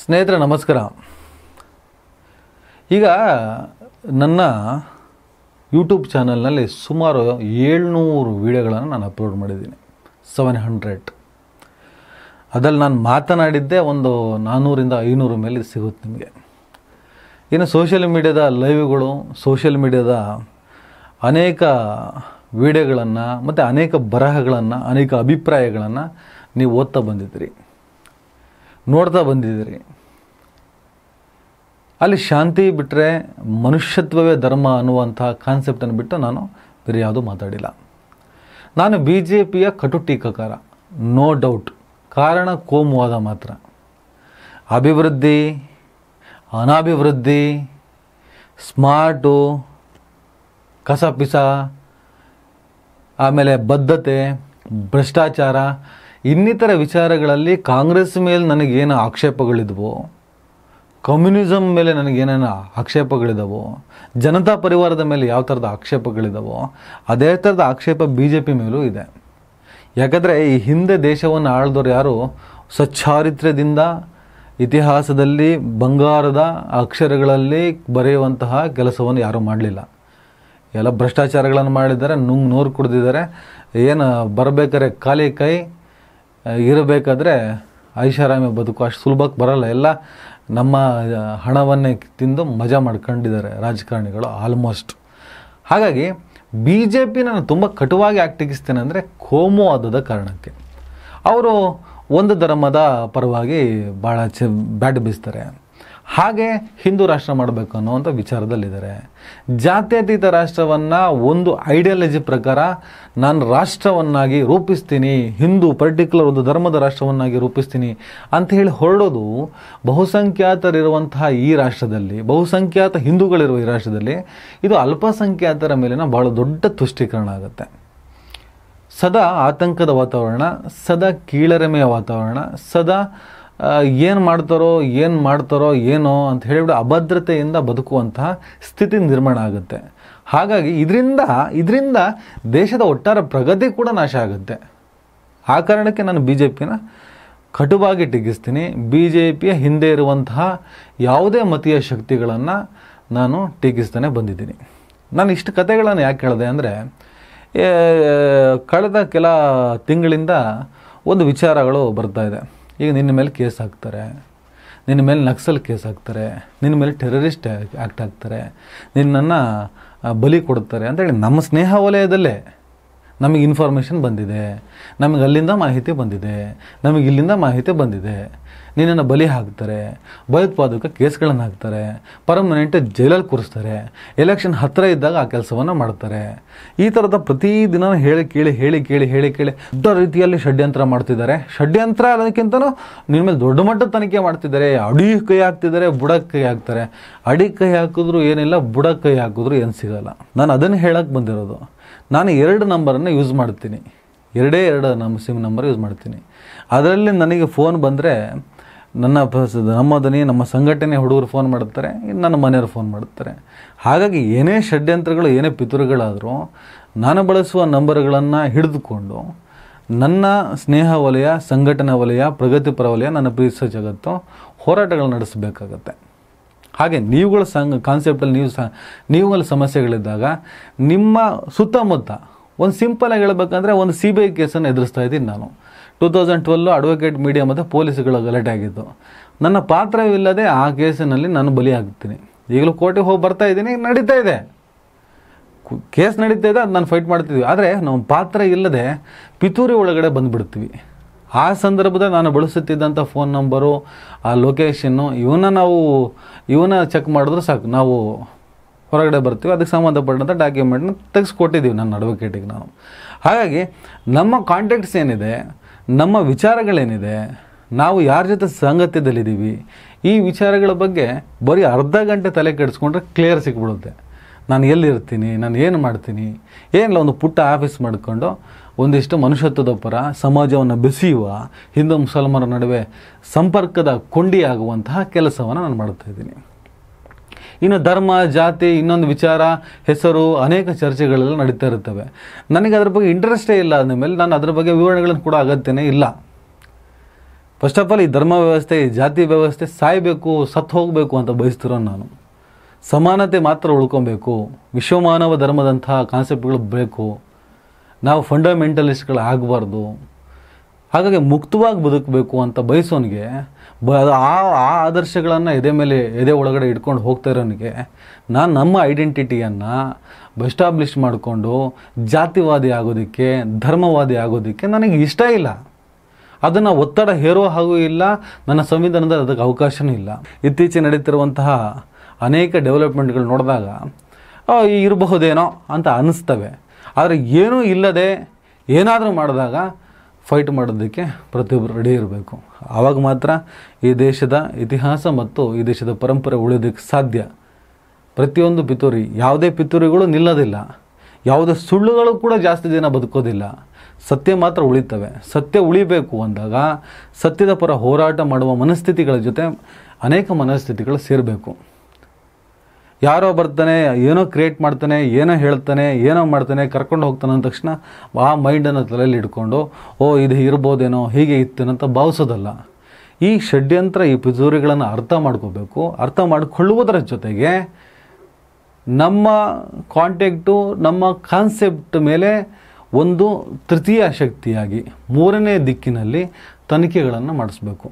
ಸ್ನೇಹಿತರೆ ನಮಸ್ಕಾರ ಈಗ ನನ್ನ ಯೂಟ್ಯೂಬ್ ಚಾನಲ್ನಲ್ಲಿ ಸುಮಾರು ಏಳ್ನೂರು ವೀಡಿಯೋಗಳನ್ನು ನಾನು ಅಪ್ಲೋಡ್ ಮಾಡಿದ್ದೀನಿ ಸೆವೆನ್ ಹಂಡ್ರೆಡ್ ಅದಲ್ಲಿ ನಾನು ಮಾತನಾಡಿದ್ದೇ ಒಂದು ನಾನ್ನೂರಿಂದ ಐನೂರು ಮೇಲೆ ಸಿಗುತ್ತೆ ನಿಮಗೆ ಇನ್ನು ಸೋಷಿಯಲ್ ಮೀಡ್ಯಾದ ಲೈವ್ಗಳು ಸೋಷಿಯಲ್ ಮೀಡ್ಯಾದ ಅನೇಕ ವಿಡಿಯೋಗಳನ್ನು ಮತ್ತು ಅನೇಕ ಬರಹಗಳನ್ನು ಅನೇಕ ಅಭಿಪ್ರಾಯಗಳನ್ನು ನೀವು ಓದ್ತಾ ಬಂದಿದ್ದೀರಿ ನೋಡ್ತಾ ಬಂದಿದ್ದೀರಿ ಅಲ್ಲಿ ಶಾಂತಿ ಬಿಟ್ಟರೆ ಮನುಷ್ಯತ್ವವೇ ಧರ್ಮ ಅನ್ನುವಂಥ ಕಾನ್ಸೆಪ್ಟನ್ನು ಬಿಟ್ಟು ನಾನು ಬೇರೆ ಯಾವುದೂ ಮಾತಾಡಿಲ್ಲ ನಾನು ಬಿ ಜೆ ಪಿಯ ಕಟು ಟೀಕಾಕಾರ ನೋ ಡೌಟ್ ಕಾರಣ ಕೋಮುವಾದ ಮಾತ್ರ ಅಭಿವೃದ್ಧಿ ಅನಾಭಿವೃದ್ಧಿ ಸ್ಮಾರ್ಟು ಪಿಸ ಆಮೇಲೆ ಬದ್ಧತೆ ಭ್ರಷ್ಟಾಚಾರ ಇನ್ನಿತರ ವಿಚಾರಗಳಲ್ಲಿ ಕಾಂಗ್ರೆಸ್ ಮೇಲೆ ನನಗೇನು ಆಕ್ಷೇಪಗಳಿದ್ವು ಕಮ್ಯುನಿಸಮ್ ಮೇಲೆ ನನಗೇನೇನು ಆಕ್ಷೇಪಗಳಿದ್ದಾವೆ ಜನತಾ ಪರಿವಾರದ ಮೇಲೆ ಯಾವ ಥರದ ಆಕ್ಷೇಪಗಳಿದ್ದಾವೆ ಅದೇ ಥರದ ಆಕ್ಷೇಪ ಬಿ ಜೆ ಪಿ ಮೇಲೂ ಇದೆ ಯಾಕಂದರೆ ಈ ಹಿಂದೆ ದೇಶವನ್ನು ಆಳ್ದವ್ರು ಯಾರು ಸ್ವಚ್ಛಾರಿತ್ರ್ಯದಿಂದ ಇತಿಹಾಸದಲ್ಲಿ ಬಂಗಾರದ ಅಕ್ಷರಗಳಲ್ಲಿ ಬರೆಯುವಂತಹ ಕೆಲಸವನ್ನು ಯಾರೂ ಮಾಡಲಿಲ್ಲ ಎಲ್ಲ ಭ್ರಷ್ಟಾಚಾರಗಳನ್ನು ಮಾಡಿದ್ದಾರೆ ನುಂಗ್ ನೋರು ಕುಡಿದಿದ್ದಾರೆ ಏನು ಬರಬೇಕಾದ್ರೆ ಖಾಲಿ ಕೈ ಇರಬೇಕಾದ್ರೆ ಐಷಾರಾಮಿ ಬದುಕು ಅಷ್ಟು ಸುಲಭಕ್ಕೆ ಬರಲ್ಲ ಎಲ್ಲ ನಮ್ಮ ಹಣವನ್ನೇ ತಿಂದು ಮಜಾ ಮಾಡ್ಕೊಂಡಿದ್ದಾರೆ ರಾಜಕಾರಣಿಗಳು ಆಲ್ಮೋಸ್ಟ್ ಹಾಗಾಗಿ ಬಿ ಜೆ ಪಿ ನಾನು ತುಂಬ ಕಟುವಾಗಿ ಯಾಕೆ ಟೀಕಿಸ್ತೇನೆ ಅಂದರೆ ಆದದ ಕಾರಣಕ್ಕೆ ಅವರು ಒಂದು ಧರ್ಮದ ಪರವಾಗಿ ಭಾಳ ಚ ಬ್ಯಾಟ್ ಬೀಸ್ತಾರೆ ಹಾಗೆ ಹಿಂದೂ ರಾಷ್ಟ್ರ ಮಾಡಬೇಕು ಅನ್ನುವಂಥ ವಿಚಾರದಲ್ಲಿದ್ದಾರೆ ಜಾತ್ಯತೀತ ರಾಷ್ಟ್ರವನ್ನು ಒಂದು ಐಡಿಯಾಲಜಿ ಪ್ರಕಾರ ನಾನು ರಾಷ್ಟ್ರವನ್ನಾಗಿ ರೂಪಿಸ್ತೀನಿ ಹಿಂದೂ ಪರ್ಟಿಕ್ಯುಲರ್ ಒಂದು ಧರ್ಮದ ರಾಷ್ಟ್ರವನ್ನಾಗಿ ರೂಪಿಸ್ತೀನಿ ಅಂತ ಹೇಳಿ ಹೊರಡೋದು ಬಹುಸಂಖ್ಯಾತರಿರುವಂತಹ ಈ ರಾಷ್ಟ್ರದಲ್ಲಿ ಬಹುಸಂಖ್ಯಾತ ಹಿಂದೂಗಳಿರುವ ಈ ರಾಷ್ಟ್ರದಲ್ಲಿ ಇದು ಅಲ್ಪಸಂಖ್ಯಾತರ ಮೇಲಿನ ಬಹಳ ದೊಡ್ಡ ತುಷ್ಟೀಕರಣ ಆಗುತ್ತೆ ಸದಾ ಆತಂಕದ ವಾತಾವರಣ ಸದಾ ಕೀಳರಿಮೆಯ ವಾತಾವರಣ ಸದಾ ಏನು ಮಾಡ್ತಾರೋ ಏನು ಮಾಡ್ತಾರೋ ಏನೋ ಅಂತ ಹೇಳಿಬಿಟ್ಟು ಅಭದ್ರತೆಯಿಂದ ಬದುಕುವಂತಹ ಸ್ಥಿತಿ ನಿರ್ಮಾಣ ಆಗುತ್ತೆ ಹಾಗಾಗಿ ಇದರಿಂದ ಇದರಿಂದ ದೇಶದ ಒಟ್ಟಾರೆ ಪ್ರಗತಿ ಕೂಡ ನಾಶ ಆಗುತ್ತೆ ಆ ಕಾರಣಕ್ಕೆ ನಾನು ಬಿ ಜೆ ಪಿನ ಕಟುವಾಗಿ ಟೀಕಿಸ್ತೀನಿ ಬಿ ಜೆ ಪಿಯ ಹಿಂದೆ ಇರುವಂತಹ ಯಾವುದೇ ಮತೀಯ ಶಕ್ತಿಗಳನ್ನು ನಾನು ಟೀಕಿಸ್ತಾನೆ ಬಂದಿದ್ದೀನಿ ನಾನು ಇಷ್ಟು ಕತೆಗಳನ್ನು ಯಾಕೆ ಹೇಳಿದೆ ಅಂದರೆ ಕಳೆದ ಕೆಲ ತಿಂಗಳಿಂದ ಒಂದು ವಿಚಾರಗಳು ಬರ್ತಾ ಇದೆ ಈಗ ನಿನ್ನ ಮೇಲೆ ಕೇಸ್ ಹಾಕ್ತಾರೆ ನಿನ್ನ ಮೇಲೆ ನಕ್ಸಲ್ ಕೇಸ್ ಹಾಕ್ತಾರೆ ನಿನ್ನ ಮೇಲೆ ಟೆರರಿಸ್ಟ್ ಆ್ಯಕ್ಟ್ ಹಾಕ್ತಾರೆ ನಿನ್ನನ್ನು ಬಲಿ ಕೊಡ್ತಾರೆ ಅಂತೇಳಿ ನಮ್ಮ ಸ್ನೇಹ ವಲಯದಲ್ಲೇ ನಮಗೆ ಇನ್ಫಾರ್ಮೇಷನ್ ಬಂದಿದೆ ನಮಗೆ ಅಲ್ಲಿಂದ ಮಾಹಿತಿ ಬಂದಿದೆ ನಮಗೆ ಇಲ್ಲಿಂದ ಮಾಹಿತಿ ಬಂದಿದೆ ನಿನ್ನನ್ನು ಬಲಿ ಹಾಕ್ತಾರೆ ಭಯೋತ್ಪಾದಕ ಕೇಸ್ಗಳನ್ನು ಹಾಕ್ತಾರೆ ಪರ್ಮನೆಂಟ್ ಜೈಲಲ್ಲಿ ಕೂರಿಸ್ತಾರೆ ಎಲೆಕ್ಷನ್ ಹತ್ತಿರ ಇದ್ದಾಗ ಆ ಕೆಲಸವನ್ನು ಮಾಡ್ತಾರೆ ಈ ಥರದ ಪ್ರತಿದಿನ ಹೇಳಿ ಕೇಳಿ ಹೇಳಿ ಕೇಳಿ ಹೇಳಿ ಕೇಳಿ ದೊಡ್ಡ ರೀತಿಯಲ್ಲಿ ಷಡ್ಯಂತ್ರ ಮಾಡ್ತಿದ್ದಾರೆ ಷಡ್ಯಂತ್ರ ಅನ್ನೋದಕ್ಕಿಂತನೂ ನಿಮ್ಮ ಮೇಲೆ ದೊಡ್ಡ ಮಟ್ಟದ ತನಿಖೆ ಮಾಡ್ತಿದ್ದಾರೆ ಅಡಿ ಕೈ ಹಾಕ್ತಿದ್ದಾರೆ ಬುಡಕ್ಕೆ ಕೈ ಹಾಕ್ತಾರೆ ಅಡಿ ಕೈ ಹಾಕಿದ್ರು ಏನಿಲ್ಲ ಬುಡ ಕೈ ಹಾಕಿದ್ರು ಏನು ಸಿಗಲ್ಲ ನಾನು ಅದನ್ನು ಹೇಳಕ್ಕೆ ಬಂದಿರೋದು ನಾನು ಎರಡು ನಂಬರನ್ನು ಯೂಸ್ ಮಾಡ್ತೀನಿ ಎರಡೇ ಎರಡು ನಮ್ಮ ಸಿಮ್ ನಂಬರ್ ಯೂಸ್ ಮಾಡ್ತೀನಿ ಅದರಲ್ಲಿ ನನಗೆ ಫೋನ್ ಬಂದರೆ ನನ್ನ ನಮ್ಮ ನಮ್ಮ ಸಂಘಟನೆ ಹುಡುಗರು ಫೋನ್ ಮಾಡ್ತಾರೆ ನನ್ನ ಮನೆಯವರು ಫೋನ್ ಮಾಡ್ತಾರೆ ಹಾಗಾಗಿ ಏನೇ ಷಡ್ಯಂತ್ರಗಳು ಏನೇ ಪಿತೃಗಳಾದರೂ ನಾನು ಬಳಸುವ ನಂಬರ್ಗಳನ್ನು ಹಿಡಿದುಕೊಂಡು ನನ್ನ ಸ್ನೇಹ ವಲಯ ಸಂಘಟನಾ ವಲಯ ಪ್ರಗತಿಪರ ವಲಯ ನನ್ನ ಪ್ರೀತಿಸೋ ಜಗತ್ತು ಹೋರಾಟಗಳು ನಡೆಸಬೇಕಾಗತ್ತೆ ಹಾಗೆ ನೀವುಗಳ ಸಂಘ ಕಾನ್ಸೆಪ್ಟಲ್ಲಿ ನೀವು ಸಹ ನೀವುಗಳ ಸಮಸ್ಯೆಗಳಿದ್ದಾಗ ನಿಮ್ಮ ಸುತ್ತಮುತ್ತ ಒಂದು ಸಿಂಪಲಾಗಿ ಹೇಳಬೇಕಂದ್ರೆ ಒಂದು ಸಿ ಬಿ ಐ ಕೇಸನ್ನು ಎದುರಿಸ್ತಾ ಇದ್ದೀನಿ ನಾನು two thousand twelve advocate media ಮತ್ತು ಪೊಲೀಸ್ಗಳ ಗಲಾಟೆ ಆಗಿದ್ದು ನನ್ನ ಪಾತ್ರವಿಲ್ಲದೆ ಆ ಕೇಸಿನಲ್ಲಿ ನಾನು ಬಲಿಯಾಗ್ತೀನಿ ಈಗಲೂ ಕೋರ್ಟಿಗೆ ಹೋಗಿ ಬರ್ತಾ ಇದ್ದೀನಿ ನಡೀತಾ ಇದೆ ಕೇಸ್ ನಡೀತಾ ಇದೆ ಅದು ನಾನು ಫೈಟ್ ಮಾಡ್ತಿದ್ವಿ ಆದರೆ ನಮ್ಮ ಪಾತ್ರ ಇಲ್ಲದೆ ಪಿತೂರಿ ಒಳಗಡೆ ಬಂದುಬಿಡ್ತೀವಿ ಆ ಸಂದರ್ಭದಲ್ಲಿ ನಾನು ಬಳಸುತ್ತಿದ್ದಂಥ ಫೋನ್ ನಂಬರು ಆ ಲೊಕೇಶನ್ನು ಇವನ್ನ ನಾವು ಇವನ್ನ ಚೆಕ್ ಮಾಡಿದ್ರೆ ಸಾಕು ನಾವು ಹೊರಗಡೆ ಬರ್ತೀವಿ ಅದಕ್ಕೆ ಸಂಬಂಧಪಟ್ಟಂಥ ಡಾಕ್ಯುಮೆಂಟ್ನ ತೆಗೆಸ್ಕೊಟ್ಟಿದ್ದೀವಿ ನನ್ನ ಅಡ್ವೊಕೇಟಿಗೆ ನಾವು ಹಾಗಾಗಿ ನಮ್ಮ ಕಾಂಟ್ಯಾಕ್ಟ್ಸ್ ಏನಿದೆ ನಮ್ಮ ವಿಚಾರಗಳೇನಿದೆ ನಾವು ಯಾರ ಜೊತೆ ಸಂಗತ್ಯದಲ್ಲಿದ್ದೀವಿ ಈ ವಿಚಾರಗಳ ಬಗ್ಗೆ ಬರೀ ಅರ್ಧ ಗಂಟೆ ತಲೆ ಕೆಡಿಸ್ಕೊಂಡ್ರೆ ಕ್ಲಿಯರ್ ಸಿಕ್ಬಿಡುತ್ತೆ ನಾನು ಎಲ್ಲಿರ್ತೀನಿ ನಾನು ಏನು ಮಾಡ್ತೀನಿ ಏನಿಲ್ಲ ಒಂದು ಪುಟ್ಟ ಆಫೀಸ್ ಮಾಡಿಕೊಂಡು ಒಂದಿಷ್ಟು ಮನುಷ್ಯತ್ವದ ಪರ ಸಮಾಜವನ್ನು ಬೆಸೆಯುವ ಹಿಂದೂ ಮುಸಲ್ಮಾನರ ನಡುವೆ ಸಂಪರ್ಕದ ಕೊಂಡಿಯಾಗುವಂತಹ ಕೆಲಸವನ್ನು ನಾನು ಮಾಡ್ತಾ ಇದ್ದೀನಿ ಇನ್ನು ಧರ್ಮ ಜಾತಿ ಇನ್ನೊಂದು ವಿಚಾರ ಹೆಸರು ಅನೇಕ ಚರ್ಚೆಗಳೆಲ್ಲ ನಡೀತಾ ಇರ್ತವೆ ನನಗೆ ಅದ್ರ ಬಗ್ಗೆ ಇಂಟ್ರೆಸ್ಟೇ ಇಲ್ಲ ಅಂದ ಮೇಲೆ ನಾನು ಅದ್ರ ಬಗ್ಗೆ ವಿವರಣೆಗಳನ್ನು ಕೂಡ ಅಗತ್ಯನೇ ಇಲ್ಲ ಫಸ್ಟ್ ಆಫ್ ಆಲ್ ಈ ಧರ್ಮ ವ್ಯವಸ್ಥೆ ಈ ಜಾತಿ ವ್ಯವಸ್ಥೆ ಸಾಯಬೇಕು ಸತ್ತು ಹೋಗಬೇಕು ಅಂತ ಬಯಸ್ತಿರೋ ನಾನು ಸಮಾನತೆ ಮಾತ್ರ ಉಳ್ಕೊಬೇಕು ವಿಶ್ವಮಾನವ ಧರ್ಮದಂತಹ ಕಾನ್ಸೆಪ್ಟ್ಗಳು ಬೇಕು ನಾವು ಫಂಡಮೆಂಟಲಿಸ್ಟ್ಗಳು ಆಗಬಾರ್ದು ಹಾಗಾಗಿ ಮುಕ್ತವಾಗಿ ಬದುಕಬೇಕು ಅಂತ ಬಯಸೋನಿಗೆ ಬ ಆ ಆ ಆದರ್ಶಗಳನ್ನು ಎದೆ ಮೇಲೆ ಎದೆ ಒಳಗಡೆ ಇಟ್ಕೊಂಡು ಹೋಗ್ತಾ ಇರೋನಿಗೆ ನಾನು ನಮ್ಮ ಐಡೆಂಟಿಟಿಯನ್ನು ಎಸ್ಟಾಬ್ಲಿಷ್ ಮಾಡಿಕೊಂಡು ಜಾತಿವಾದಿ ಆಗೋದಕ್ಕೆ ಧರ್ಮವಾದಿ ಆಗೋದಕ್ಕೆ ನನಗೆ ಇಷ್ಟ ಇಲ್ಲ ಅದನ್ನು ಒತ್ತಡ ಹೇರೋ ಹಾಗೂ ಇಲ್ಲ ನನ್ನ ಸಂವಿಧಾನದಲ್ಲಿ ಅದಕ್ಕೆ ಅವಕಾಶವೂ ಇಲ್ಲ ಇತ್ತೀಚೆಗೆ ನಡೀತಿರುವಂತಹ ಅನೇಕ ಡೆವಲಪ್ಮೆಂಟ್ಗಳು ನೋಡಿದಾಗ ಇರಬಹುದೇನೋ ಅಂತ ಅನ್ನಿಸ್ತವೆ ಆದರೆ ಏನೂ ಇಲ್ಲದೆ ಏನಾದರೂ ಮಾಡಿದಾಗ ಫೈಟ್ ಮಾಡೋದಕ್ಕೆ ಪ್ರತಿಯೊಬ್ಬರು ರೆಡಿ ಇರಬೇಕು ಆವಾಗ ಮಾತ್ರ ಈ ದೇಶದ ಇತಿಹಾಸ ಮತ್ತು ಈ ದೇಶದ ಪರಂಪರೆ ಉಳಿಯೋದಕ್ಕೆ ಸಾಧ್ಯ ಪ್ರತಿಯೊಂದು ಪಿತೂರಿ ಯಾವುದೇ ಪಿತೂರಿಗಳು ನಿಲ್ಲೋದಿಲ್ಲ ಯಾವುದೇ ಸುಳ್ಳುಗಳು ಕೂಡ ಜಾಸ್ತಿ ದಿನ ಬದುಕೋದಿಲ್ಲ ಸತ್ಯ ಮಾತ್ರ ಉಳಿತವೆ ಸತ್ಯ ಉಳಿಬೇಕು ಅಂದಾಗ ಸತ್ಯದ ಪರ ಹೋರಾಟ ಮಾಡುವ ಮನಸ್ಥಿತಿಗಳ ಜೊತೆ ಅನೇಕ ಮನಸ್ಥಿತಿಗಳು ಸೇರಬೇಕು ಯಾರೋ ಬರ್ತಾನೆ ಏನೋ ಕ್ರಿಯೇಟ್ ಮಾಡ್ತಾನೆ ಏನೋ ಹೇಳ್ತಾನೆ ಏನೋ ಮಾಡ್ತಾನೆ ಕರ್ಕೊಂಡು ಹೋಗ್ತಾನೆ ಅಂದ ತಕ್ಷಣ ಆ ಮೈಂಡನ್ನು ತಲೆಯಲ್ಲಿ ಇಟ್ಕೊಂಡು ಓ ಇದು ಇರ್ಬೋದೇನೋ ಹೀಗೆ ಇತ್ತೇನಂತ ಭಾವಿಸೋದಲ್ಲ ಈ ಷಡ್ಯಂತ್ರ ಈ ಪಿಜೂರಿಗಳನ್ನು ಅರ್ಥ ಮಾಡ್ಕೋಬೇಕು ಅರ್ಥ ಮಾಡಿಕೊಳ್ಳುವುದರ ಜೊತೆಗೆ ನಮ್ಮ ಕಾಂಟ್ಯಾಕ್ಟು ನಮ್ಮ ಕಾನ್ಸೆಪ್ಟ್ ಮೇಲೆ ಒಂದು ತೃತೀಯ ಶಕ್ತಿಯಾಗಿ ಮೂರನೇ ದಿಕ್ಕಿನಲ್ಲಿ ತನಿಖೆಗಳನ್ನು ಮಾಡಿಸ್ಬೇಕು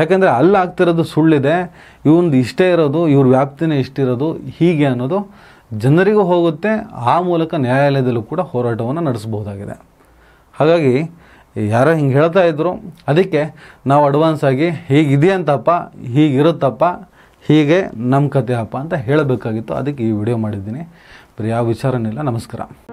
ಯಾಕೆಂದರೆ ಅಲ್ಲಿ ಆಗ್ತಿರೋದು ಸುಳ್ಳಿದೆ ಇವಂದು ಇಷ್ಟೇ ಇರೋದು ಇವ್ರ ವ್ಯಾಪ್ತಿನೇ ಇಷ್ಟಿರೋದು ಹೀಗೆ ಅನ್ನೋದು ಜನರಿಗೂ ಹೋಗುತ್ತೆ ಆ ಮೂಲಕ ನ್ಯಾಯಾಲಯದಲ್ಲೂ ಕೂಡ ಹೋರಾಟವನ್ನು ನಡೆಸ್ಬೋದಾಗಿದೆ ಹಾಗಾಗಿ ಯಾರೋ ಹಿಂಗೆ ಹೇಳ್ತಾ ಇದ್ದರು ಅದಕ್ಕೆ ನಾವು ಅಡ್ವಾನ್ಸ್ ಆಗಿ ಹೀಗಿದೆಯಂತಪ್ಪ ಹೀಗಿರುತ್ತಪ್ಪ ಹೀಗೆ ನಮ್ಮ ಅಪ್ಪ ಅಂತ ಹೇಳಬೇಕಾಗಿತ್ತು ಅದಕ್ಕೆ ಈ ವಿಡಿಯೋ ಮಾಡಿದ್ದೀನಿ ಬರೀ ಯಾವ ವಿಚಾರನಿಲ್ಲ ನಮಸ್ಕಾರ